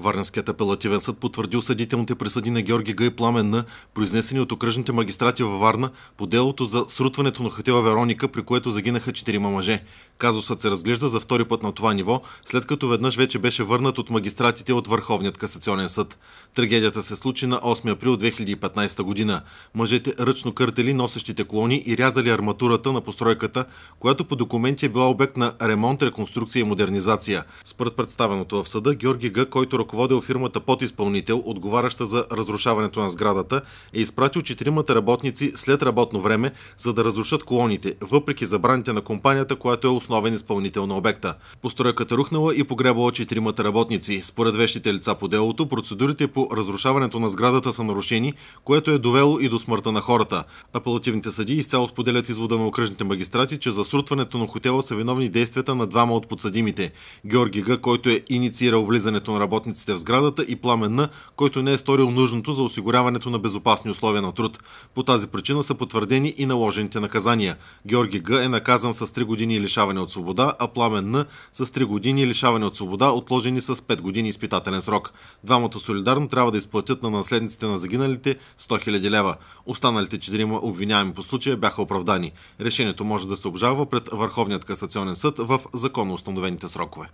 Варненският апелативен съд потвърди осъдителните присъди на Георги Гай Пламенна, произнесени от окръжните магистрати във Варна по делото за срутването на хотела Вероника, при което загинаха четирима мъже. Казусът се разглежда за втори път на това ниво, след като веднъж вече беше върнат от магистратите от Върховният касационен съд. Трагедията се случи на 8 април 2015 година. Мъжете ръчно къртели носещите клони и рязали арматурата на постройката, която по документи е била обект на ремонт, реконструкция и модернизация. Според представеното в съда, Георги Г, който ръководил фирмата подизпълнител, отговаряща за разрушаването на сградата, е изпратил четиримата работници след работно време, за да разрушат колоните, въпреки забраните на компанията, която е основен изпълнител на обекта. Постройката рухнала и погребала четиримата работници. Според вещите лица по делото, процедурите по разрушаването на сградата са нарушени, което е довело и до смъртта на хората. Апелативните съди изцяло споделят извода на окръжните магистрати, че за срутването на хотела са виновни действията на двама от подсъдимите. Георги Г., който е инициирал влизането на работниците работниците в сградата и пламен на, който не е сторил нужното за осигуряването на безопасни условия на труд. По тази причина са потвърдени и наложените наказания. Георги Г. е наказан с 3 години лишаване от свобода, а пламен на с 3 години лишаване от свобода, отложени с 5 години изпитателен срок. Двамата солидарно трябва да изплатят на наследниците на загиналите 100 000 лева. Останалите четирима обвиняеми по случая бяха оправдани. Решението може да се обжалва пред Върховният касационен съд в законно установените срокове.